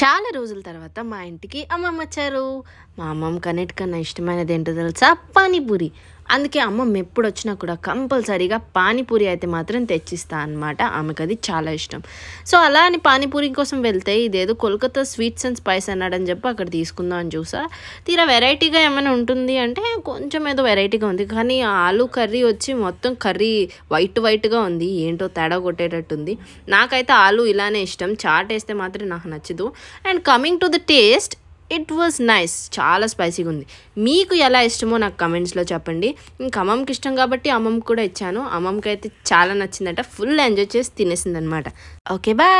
చాలా రోజుల తర్వాత మా ఇంటికి అమ్మమ్మ వచ్చారు మా అమ్మమ్మకి అన్నిటికన్నా ఇష్టమైనది ఏంటో తెలుసా పానీపూరి అందుకే అమ్మమ్మ ఎప్పుడు వచ్చినా కూడా కంపల్సరీగా పానీపూరి అయితే మాత్రం తెచ్చిస్తా అనమాట ఆమెకు అది చాలా ఇష్టం సో అలా అని పానీపూరి కోసం వెళ్తే ఇదేదో కోల్కతా స్వీట్స్ అండ్ స్పైస్ అన్నాడని చెప్పి అక్కడ తీసుకుందాం అని చూసా తీరా వెరైటీగా ఏమైనా ఉంటుంది అంటే కొంచెం ఏదో వెరైటీగా ఉంది కానీ ఆలు కర్రీ వచ్చి మొత్తం కర్రీ వైట్ వైట్గా ఉంది ఏంటో తేడా కొట్టేటట్టుంది నాకైతే ఆలు ఇలానే ఇష్టం చాట్ వేస్తే మాత్రం నాకు నచ్చదు and coming to the taste it was nice చాలా స్పైసీగా ఉంది మీకు ఎలా ఇష్టమో నాకు కమెంట్స్లో చెప్పండి ఇంకా అమ్మమ్మకి ఇష్టం కాబట్టి అమ్మమ్మకి కూడా ఇచ్చాను అమ్మమ్మకి అయితే చాలా నచ్చిందట ఫుల్ ఎంజాయ్ చేసి తినేసిందనమాట ఓకే బాయ్